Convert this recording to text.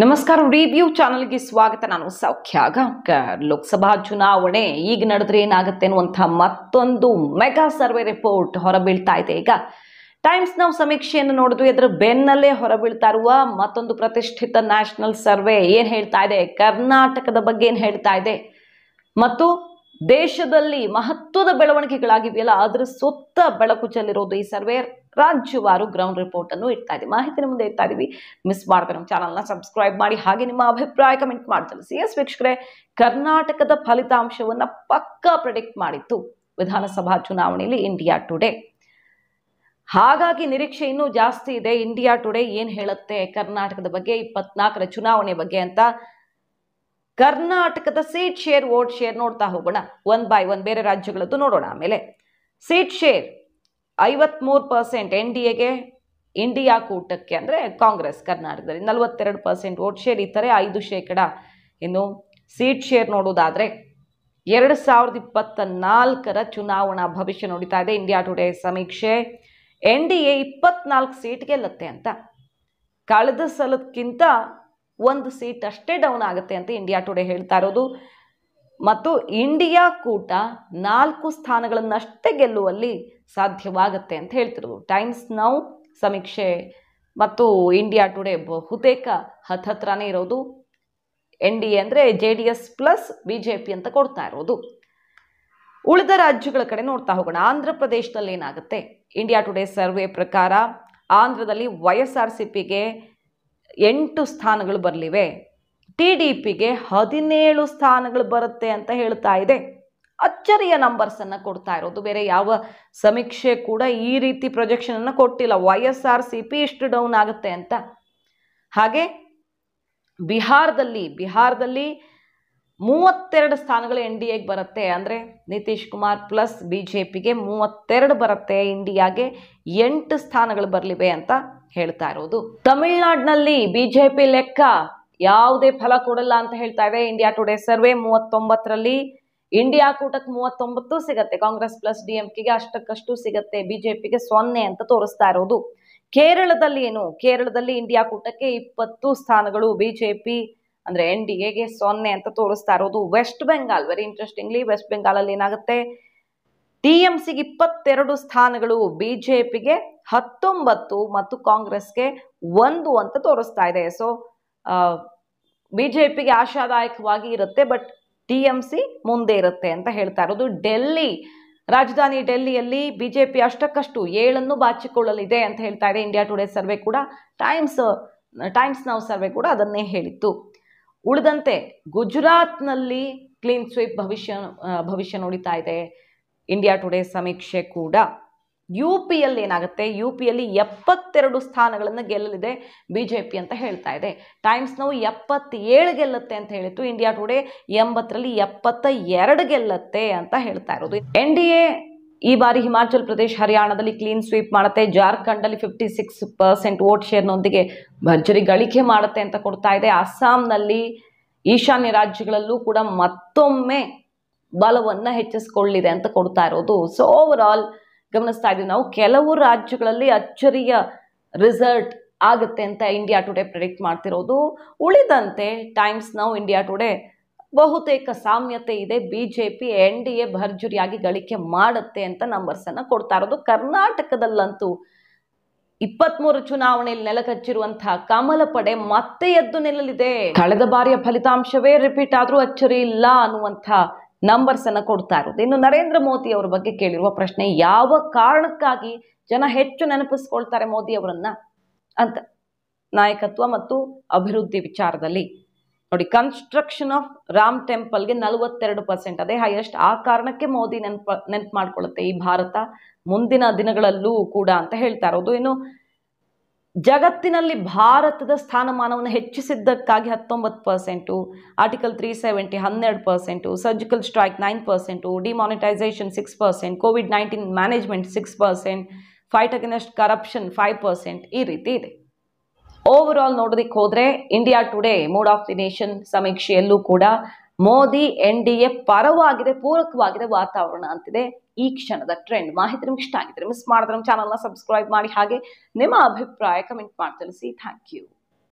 ನಮಸ್ಕಾರ ರಿವ್ಯೂ ಚಾನಲ್ಗೆ ಸ್ವಾಗತ ನಾನು ಸೌಖ್ಯ ಲೋಕಸಭಾ ಚುನಾವಣೆ ಈಗ ನಡೆದ್ರೆ ಏನಾಗುತ್ತೆ ಅನ್ನುವಂಥ ಮತ್ತೊಂದು ಮೆಗಾ ಸರ್ವೆ ರಿಪೋರ್ಟ್ ಹೊರಬೀಳ್ತಾ ಇದೆ ಈಗ ಟೈಮ್ಸ್ ನಾವು ಸಮೀಕ್ಷೆಯನ್ನು ನೋಡಿದ್ವಿ ಅದರ ಬೆನ್ನಲ್ಲೇ ಹೊರಬೀಳ್ತಾ ಇರುವ ಮತ್ತೊಂದು ಪ್ರತಿಷ್ಠಿತ ನ್ಯಾಷನಲ್ ಸರ್ವೆ ಏನು ಹೇಳ್ತಾ ಇದೆ ಕರ್ನಾಟಕದ ಬಗ್ಗೆ ಏನು ಹೇಳ್ತಾ ಇದೆ ಮತ್ತು ದೇಶದಲ್ಲಿ ಮಹತ್ವದ ಬೆಳವಣಿಗೆಗಳಾಗಿವೆಯಲ್ಲ ಅದರ ಸುತ್ತ ಬೆಳಕು ಚೆಲ್ಲಿರೋದು ಈ ಸರ್ವೆ ರಾಜ್ಯವಾರು ಗ್ರೌಂಡ್ ರಿಪೋರ್ಟ್ ಅನ್ನು ಇಡ್ತಾ ಇದೆ ಮಾಹಿತಿನ ಮುಂದೆ ಇಡ್ತಾ ಇದೀವಿ ಮಿಸ್ ಮಾಡದೆ ನಮ್ಮ ಚಾನಲ್ನ ಸಬ್ಸ್ಕ್ರೈಬ್ ಮಾಡಿ ಹಾಗೆ ನಿಮ್ಮ ಅಭಿಪ್ರಾಯ ಕಮೆಂಟ್ ಮಾಡಿ ಸಿ ಎಸ್ ವೀಕ್ಷಕರೇ ಕರ್ನಾಟಕದ ಫಲಿತಾಂಶವನ್ನು ಪಕ್ಕಾ ಪ್ರಿಡಿಕ್ಟ್ ಮಾಡಿತ್ತು ವಿಧಾನಸಭಾ ಚುನಾವಣೆಯಲ್ಲಿ ಇಂಡಿಯಾ ಟುಡೇ ಹಾಗಾಗಿ ನಿರೀಕ್ಷೆ ಇನ್ನೂ ಜಾಸ್ತಿ ಇದೆ ಇಂಡಿಯಾ ಟುಡೇ ಏನು ಹೇಳುತ್ತೆ ಕರ್ನಾಟಕದ ಬಗ್ಗೆ ಇಪ್ಪತ್ನಾಲ್ಕರ ಚುನಾವಣೆ ಬಗ್ಗೆ ಅಂತ ಕರ್ನಾಟಕದ ಸೀಟ್ ಶೇರ್ ವೋಟ್ ಶೇರ್ ನೋಡ್ತಾ ಹೋಗೋಣ ಒನ್ ಬೈ ಒನ್ ಬೇರೆ ರಾಜ್ಯಗಳದ್ದು ನೋಡೋಣ ಆಮೇಲೆ ಸೀಟ್ ಶೇರ್ ಐವತ್ತ್ಮೂರು ಪರ್ಸೆಂಟ್ ಎನ್ ಡಿ ಎಗೆ ಇಂಡಿಯಾ ಕೂಟಕ್ಕೆ ಅಂದರೆ ಕಾಂಗ್ರೆಸ್ ಕರ್ನಾಟಕದಲ್ಲಿ ನಲವತ್ತೆರಡು ಪರ್ಸೆಂಟ್ ವೋಟ್ ಶೇರ್ ಇತರೆ ಐದು ಶೇಕಡ ಇನ್ನು ಸೀಟ್ ಶೇರ್ ನೋಡೋದಾದರೆ ಎರಡು ಸಾವಿರದ ಇಪ್ಪತ್ತ ನಾಲ್ಕರ ಚುನಾವಣಾ ಭವಿಷ್ಯ ನೋಡಿತಾ ಇದೆ ಇಂಡಿಯಾ ಟುಡೇ ಸಮೀಕ್ಷೆ ಎನ್ ಡಿ ಎ ಇಪ್ಪತ್ನಾಲ್ಕು ಸೀಟ್ ಗೆಲ್ಲತ್ತೆ ಅಂತ ಕಳೆದ ಸಲಕ್ಕಿಂತ ಒಂದು ಸೀಟ್ ಅಷ್ಟೇ ಡೌನ್ ಆಗುತ್ತೆ ಅಂತ ಇಂಡಿಯಾ ಟುಡೇ ಹೇಳ್ತಾ ಇರೋದು ಮತ್ತು ಇಂಡಿಯಾ ಕೂಟ ನಾಲ್ಕು ಸ್ಥಾನಗಳನ್ನಷ್ಟೇ ಗೆಲ್ಲುವಲ್ಲಿ ಸಾಧ್ಯವಾಗುತ್ತೆ ಅಂತ ಹೇಳ್ತಿರೋದು ಟೈಮ್ಸ್ ನೌ ಸಮೀಕ್ಷೆ ಮತ್ತು ಇಂಡಿಯಾ ಟುಡೇ ಬಹುತೇಕ ಹತ್ತತ್ರನೇ ಇರೋದು ಎನ್ ಡಿ ಎ ಅಂದರೆ J D S plus B J P ಅಂತ ಕೊಡ್ತಾ ಇರೋದು ಉಳಿದ ರಾಜ್ಯಗಳ ಕಡೆ ನೋಡ್ತಾ ಹೋಗೋಣ ಆಂಧ್ರ ಪ್ರದೇಶದಲ್ಲಿ ಏನಾಗುತ್ತೆ ಇಂಡಿಯಾ ಟುಡೇ ಸರ್ವೆ ಪ್ರಕಾರ ಆಂಧ್ರದಲ್ಲಿ ವೈ ಎಸ್ ಆರ್ ಸಿ ಪಿಗೆ ಎಂಟು ಸ್ಥಾನಗಳು ಬರಲಿವೆ ಟಿ ಡಿ ಪಿಗೆ ಹದಿನೇಳು ಸ್ಥಾನಗಳು ಬರುತ್ತೆ ಅಂತ ಹೇಳ್ತಾ ಇದೆ ಅಚ್ಚರಿಯ ನಂಬರ್ಸ್ ನಂಬರ್ಸನ್ನು ಕೊಡ್ತಾ ಇರೋದು ಬೇರೆ ಯಾವ ಸಮೀಕ್ಷೆ ಕೂಡ ಈ ರೀತಿ ಪ್ರೊಜೆಕ್ಷನನ್ನು ಕೊಟ್ಟಿಲ್ಲ Y S R C P ಇಷ್ಟು ಡೌನ್ ಆಗುತ್ತೆ ಅಂತ ಹಾಗೆ ಬಿಹಾರದಲ್ಲಿ ಬಿಹಾರದಲ್ಲಿ ಮೂವತ್ತೆರಡು ಸ್ಥಾನಗಳು ಎನ್ ಡಿ ಎಗೆ ಬರುತ್ತೆ ಅಂದರೆ Nitish Kumar plus B J ಪಿಗೆ ಮೂವತ್ತೆರಡು ಬರುತ್ತೆ ಇಂಡಿಯಾಗೆ ಎಂಟು ಸ್ಥಾನಗಳು ಬರಲಿವೆ ಅಂತ ಹೇಳ್ತಾ ಇರೋದು ತಮಿಳ್ನಾಡಿನಲ್ಲಿ ಬಿ ಜೆ ಪಿ ಲೆಕ್ಕ ಯಾವುದೇ ಫಲ ಕೊಡಲ್ಲ ಅಂತ ಹೇಳ್ತಾ ಇದೆ ಇಂಡಿಯಾ ಟುಡೇ ಸರ್ವೆ ಮೂವತ್ತೊಂಬತ್ತರಲ್ಲಿ ಇಂಡಿಯಾ ಕೂಟಕ್ಕೆ ಮೂವತ್ತೊಂಬತ್ತು ಸಿಗತ್ತೆ ಕಾಂಗ್ರೆಸ್ ಪ್ಲಸ್ ಡಿಎಂಕೆಗೆ ಅಷ್ಟಕ್ಕಷ್ಟು ಸಿಗತ್ತೆ ಬಿಜೆಪಿಗೆ ಸೊನ್ನೆ ಅಂತ ತೋರಿಸ್ತಾ ಇರೋದು ಕೇರಳದಲ್ಲಿ ಏನು ಕೇರಳದಲ್ಲಿ ಇಂಡಿಯಾ ಕೂಟಕ್ಕೆ ಇಪ್ಪತ್ತು ಸ್ಥಾನಗಳು ಬಿಜೆಪಿ ಅಂದ್ರೆ ಎನ್ ಡಿ ಎಗೆ ಸೊನ್ನೆ ಅಂತ ತೋರಿಸ್ತಾ ಇರೋದು West Bengal very interestingly West Bengal ಅಲ್ಲಿ ಏನಾಗುತ್ತೆ ಟಿ ಎಂ ಇಪ್ಪತ್ತೆರಡು ಸ್ಥಾನಗಳು ಬಿಜೆಪಿಗೆ ಹತ್ತೊಂಬತ್ತು ಮತ್ತು ಕಾಂಗ್ರೆಸ್ಗೆ ಒಂದು ಅಂತ ತೋರಿಸ್ತಾ ಇದೆ ಸೊ ಬಿಜೆಪಿಗೆ ಆಶಾದಾಯಕವಾಗಿ ಇರುತ್ತೆ ಬಟ್ ಟಿ ಎಂ ಸಿ ಮುಂದೆ ಇರುತ್ತೆ ಅಂತ ಹೇಳ್ತಾ ಇರೋದು ಡೆಲ್ಲಿ ರಾಜಧಾನಿ ಡೆಲ್ಲಿಯಲ್ಲಿ ಬಿಜೆಪಿ ಅಷ್ಟಕ್ಕಷ್ಟು ಏಳನ್ನು ಬಾಚಿಕೊಳ್ಳಲಿದೆ ಅಂತ ಹೇಳ್ತಾ ಇದೆ ಇಂಡಿಯಾ ಟುಡೇ ಸರ್ವೆ ಕೂಡ ಟೈಮ್ಸ್ ಟೈಮ್ಸ್ ನಾವು ಸರ್ವೆ ಕೂಡ ಅದನ್ನೇ ಹೇಳಿತ್ತು ಉಳಿದಂತೆ ಗುಜರಾತ್ನಲ್ಲಿ ಕ್ಲೀನ್ ಸ್ವೀಪ್ ಭವಿಷ್ಯ ಭವಿಷ್ಯ ನೋಡಿತಾ ಇದೆ ಇಂಡಿಯಾ ಟುಡೇ ಸಮೀಕ್ಷೆ ಕೂಡ ಯು ಪಿಯಲ್ಲಿ ಏನಾಗುತ್ತೆ ಯು ಪಿಯಲ್ಲಿ ಎಪ್ಪತ್ತೆರಡು ಸ್ಥಾನಗಳನ್ನು ಗೆಲ್ಲಲಿದೆ ಬಿ ಜೆ ಪಿ ಅಂತ ಹೇಳ್ತಾ ಇದೆ ಟೈಮ್ಸ್ ನಾವು ಎಪ್ಪತ್ತೇಳು ಗೆಲ್ಲುತ್ತೆ ಅಂತ ಹೇಳಿತ್ತು ಇಂಡಿಯಾ ಟುಡೇ ಎಂಬತ್ತರಲ್ಲಿ ಎಪ್ಪತ್ತ ಎರಡು ಗೆಲ್ಲತ್ತೆ ಅಂತ ಹೇಳ್ತಾ ಇರೋದು ಎನ್ ಡಿ ಎ ಈ ಬಾರಿ ಹಿಮಾಚಲ್ ಪ್ರದೇಶ ಹರಿಯಾಣದಲ್ಲಿ ಕ್ಲೀನ್ ಸ್ವೀಪ್ ಮಾಡುತ್ತೆ ಜಾರ್ಖಂಡಲ್ಲಿ ಫಿಫ್ಟಿ ಸಿಕ್ಸ್ ಪರ್ಸೆಂಟ್ ವೋಟ್ ಶೇರ್ನೊಂದಿಗೆ ಭರ್ಜರಿ ಗಳಿಕೆ ಮಾಡುತ್ತೆ ಅಂತ ಕೊಡ್ತಾ ಇದೆ ಅಸ್ಸಾಂನಲ್ಲಿ ಈಶಾನ್ಯ ರಾಜ್ಯಗಳಲ್ಲೂ ಕೂಡ ಮತ್ತೊಮ್ಮೆ ಬಲವನ್ನು ಹೆಚ್ಚಿಸಿಕೊಳ್ಳಿದೆ ಅಂತ ಕೊಡ್ತಾ ಇರೋದು ಸೊ ಓವರ್ ಆಲ್ ಗಮನಿಸ್ತಾ ಇದ್ದೀವಿ ನಾವು ಕೆಲವು ರಾಜ್ಯಗಳಲ್ಲಿ ಅಚ್ಚರಿಯ ರಿಸಲ್ಟ್ ಆಗುತ್ತೆ ಅಂತ ಇಂಡಿಯಾ ಟುಡೇ ಪ್ರಿಡಿಕ್ಟ್ ಮಾಡ್ತಿರೋದು ಉಳಿದಂತೆ ಟೈಮ್ಸ್ ನಾವು ಇಂಡಿಯಾ ಟುಡೇ ಬಹುತೇಕ ಸಾಮ್ಯತೆ ಇದೆ B J P N D A ಭರ್ಜರಿಯಾಗಿ ಗಳಿಕೆ ಮಾಡುತ್ತೆ ಅಂತ ನಂಬರ್ಸನ್ನು ಕೊಡ್ತಾ ಇರೋದು ಕರ್ನಾಟಕದಲ್ಲಂತೂ ಇಪ್ಪತ್ಮೂರು ಚುನಾವಣೆಯಲ್ಲಿ ನೆಲಕಚ್ಚಿರುವಂತಹ ಕಮಲ ಪಡೆ ಮತ್ತೆ ಎದ್ದು ನಿಲ್ಲಲಿದೆ ಕಳೆದ ಬಾರಿಯ ಫಲಿತಾಂಶವೇ ರಿಪೀಟ್ ಆದರೂ ಅಚ್ಚರಿ ಇಲ್ಲ ಅನ್ನುವಂಥ ನಂಬರ್ಸನ್ನು ಕೊಡ್ತಾ ಇರೋದು ಇನ್ನು ನರೇಂದ್ರ ಮೋದಿ ಅವರ ಬಗ್ಗೆ ಕೇಳಿರುವ ಪ್ರಶ್ನೆ ಯಾವ ಕಾರಣಕ್ಕಾಗಿ ಜನ ಹೆಚ್ಚು ನೆನಪಿಸ್ಕೊಳ್ತಾರೆ ಮೋದಿ ಅವರನ್ನ ಅಂತ ನಾಯಕತ್ವ ಮತ್ತು ಅಭಿವೃದ್ಧಿ ವಿಚಾರದಲ್ಲಿ ನೋಡಿ ಕನ್ಸ್ಟ್ರಕ್ಷನ್ ಆಫ್ ರಾಮ್ ಟೆಂಪಲ್ಗೆ ನಲವತ್ತೆರಡು ಪರ್ಸೆಂಟ್ ಅದೇ ಹೈಯೆಸ್ಟ್ ಆ ಕಾರಣಕ್ಕೆ ಮೋದಿ ನೆನಪು ನೆನ್ಪು ಮಾಡ್ಕೊಳ್ಳುತ್ತೆ ಈ ಭಾರತ ಮುಂದಿನ ದಿನಗಳಲ್ಲೂ ಕೂಡ ಅಂತ ಹೇಳ್ತಾ ಇರೋದು ಇನ್ನು ಜಗತ್ತಿನಲ್ಲಿ ಭಾರತದ ಸ್ಥಾನಮಾನವನ್ನು ಹೆಚ್ಚಿಸಿದ್ದಕ್ಕಾಗಿ ಹತ್ತೊಂಬತ್ತು ಪರ್ಸೆಂಟು ಆರ್ಟಿಕಲ್ ತ್ರೀ ಸೆವೆಂಟಿ ಹನ್ನೆರಡು percent surgical strike nine percent demonetisation six percent Covid nineteen management six percent fight against corruption five percent ಈ ರೀತಿ ಇದೆ ಓವರ್ ಆಲ್ ನೋಡೋದಕ್ಕೆ ಹೋದರೆ India today mood of the nation ಸಮೀಕ್ಷೆಯಲ್ಲೂ ಕೂಡ ಮೋದಿ ಎನ್ ಡಿ ಎ ಪರವಾಗಿದೆ ಪೂರಕವಾಗಿದೆ ವಾತಾವರಣ ಅಂತಿದೆ ಈ ಕ್ಷಣದ ಟ್ರೆಂಡ್ ಮಾಹಿತಿ ನಿಮ್ಗೆ ಇಷ್ಟ ಆಗಿದ್ರೆ ಮಿಸ್ ಮಾಡಿದ್ರೆ ನಮ್ಮ ಚಾನಲ್ನ ಸಬ್ಸ್ಕ್ರೈಬ್ ಮಾಡಿ ಹಾಗೆ ನಿಮ್ಮ ಅಭಿಪ್ರಾಯ ಕಮೆಂಟ್ ಮಾಡಿ ತಿಳಿಸಿ ಥ್ಯಾಂಕ್ ಯು